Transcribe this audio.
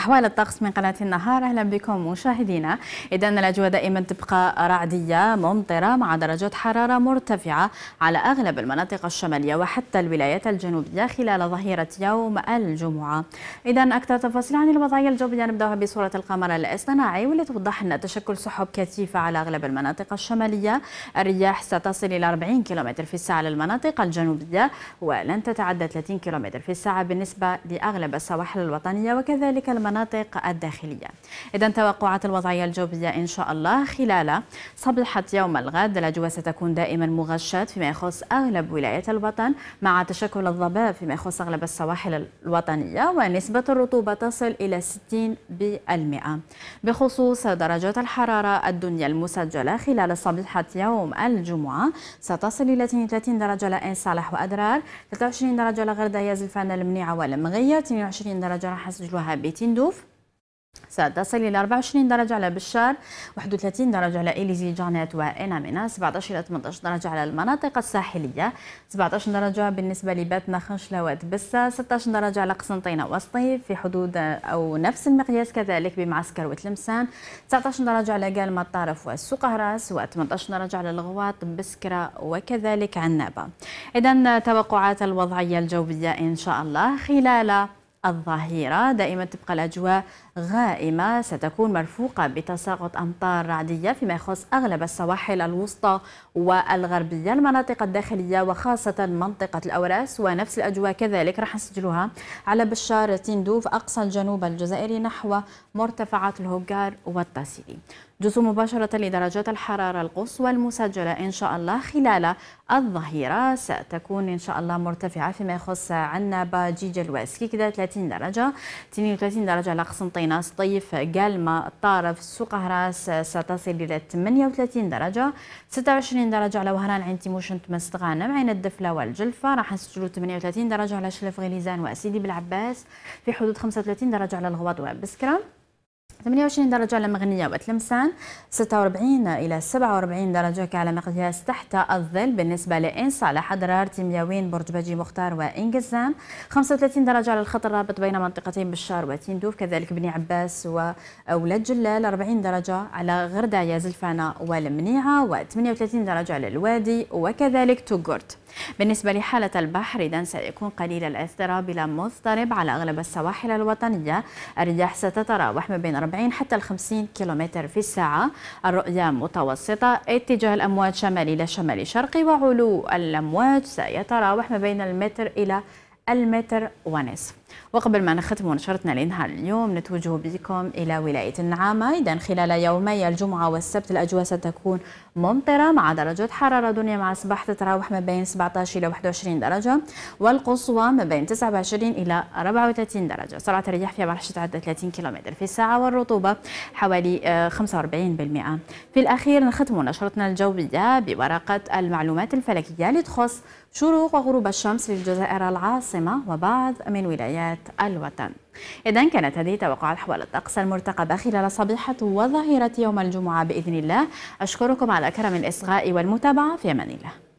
أحوال الطقس من قناة النهار أهلا بكم مشاهدينا إذا الأجواء دائما تبقى رعدية ممطرة مع درجات حرارة مرتفعة على أغلب المناطق الشمالية وحتى الولايات الجنوبية خلال ظهيرة يوم الجمعة إذا أكثر تفاصيل عن الوضعية الجوية نبدأها بصورة القمر الاصطناعي واللي توضح لنا تشكل سحب كثيفة على أغلب المناطق الشمالية الرياح ستصل إلى 40 كم في الساعة للمناطق الجنوبية ولن تتعدى 30 كم في الساعة بالنسبة لأغلب السواحل الوطنية وكذلك المناطق المناطق الداخلية إذا توقعات الوضعية الجوية إن شاء الله خلال صبيحة يوم الغد الأجواء ستكون دائما مغشاة فيما يخص أغلب ولايات الوطن مع تشكل الضباب فيما يخص أغلب السواحل الوطنية ونسبة الرطوبة تصل إلى 60% بخصوص درجات الحرارة الدنيا المسجلة خلال صبيحة يوم الجمعة ستصل إلى 32 درجة لعين صالح وأدرار 23 درجة لغردة يزلفان المنيعة والمغية 22 درجة راح نسجلوها بتندو كردوف ستصل إلى 24 درجة على بشار 31 درجة على إليزي جانات وإنامنا 17 إلى 18 درجة على المناطق الساحلية 17 درجة بالنسبة لباتنا خنشلة وتبسة 16 درجة على قسنطينة وسطيف في حدود أو نفس المقياس كذلك بمعسكر وتلمسان 19 درجة على قالمة الطرف والسقهراس و18 درجة على الغواط بسكرة وكذلك عنابة إذا توقعات الوضعية الجوية إن شاء الله خلال الظهيرة دائما تبقى الأجواء غائمة ستكون مرفوقة بتساقط أمطار رعدية فيما يخص أغلب السواحل الوسطى والغربية المناطق الداخلية وخاصة منطقة الأوراس ونفس الأجواء كذلك راح نسجلها على بشار تندوف أقصى الجنوب الجزائري نحو مرتفعات الهجار والتاسيلي جزء مباشرة لدرجات الحرارة القصوى المسجلة إن شاء الله خلال الظهيرة ستكون إن شاء الله مرتفعة فيما يخص عنا جيجل الواسكي كذا 30 درجة 32 درجة على قسنطينة مدينة سطيف قالمة الطارف سوق هراس ستصل إلى 38 درجة 26 درجة على وهران عين تيموشن تمستغان غانم عين الدفلة والجلفة راح نسجلوا 38 درجة على شلف غليزان وأسيدي بالعباس في حدود 35 درجة على الغواط وبسكرة 28 درجة على مغنية وتلمسان 46 إلى 47 درجة على مقياس تحت الظل بالنسبة لإنس على حضرار تيمياوين برج بجي مختار وإنجزام 35 درجة على الخط الرابط بين منطقتين بشار وتندوف كذلك بني عباس وأولاد جلال 40 درجة على غردايا زلفانة والمنيعة و38 درجة على الوادي وكذلك توغورت بالنسبة لحالة البحر إذا سيكون قليل الاضطراب إلى مضطرب على أغلب السواحل الوطنية الرياح ستتراوح ما بين 40 حتى ال 50 كيلومتر في الساعة الرؤية متوسطة اتجاه الأمواج شمالي إلى شمالي شرقي وعلو الأمواج سيتراوح ما بين المتر إلى المتر ونصف وقبل ما نختم نشرتنا لنهار اليوم نتوجه بكم إلى ولاية النعامة إذا خلال يومي الجمعة والسبت الأجواء ستكون ممطرة مع درجات حرارة دنيا مع الصباح تتراوح ما بين 17 إلى 21 درجة والقصوى ما بين 29 إلى 34 درجة سرعة الرياح فيها برح تتعدى 30 كم في الساعة والرطوبة حوالي 45% آه، في الأخير نختم نشرتنا الجوية بورقة المعلومات الفلكية لتخص شروق وغروب الشمس للجزائر العاصمة وبعض من ولايات ولايات الوطن إذا كانت هذه توقعات حول الطقس المرتقبة خلال صبيحة وظهيرة يوم الجمعة بإذن الله أشكركم على كرم الإصغاء والمتابعة في أمان الله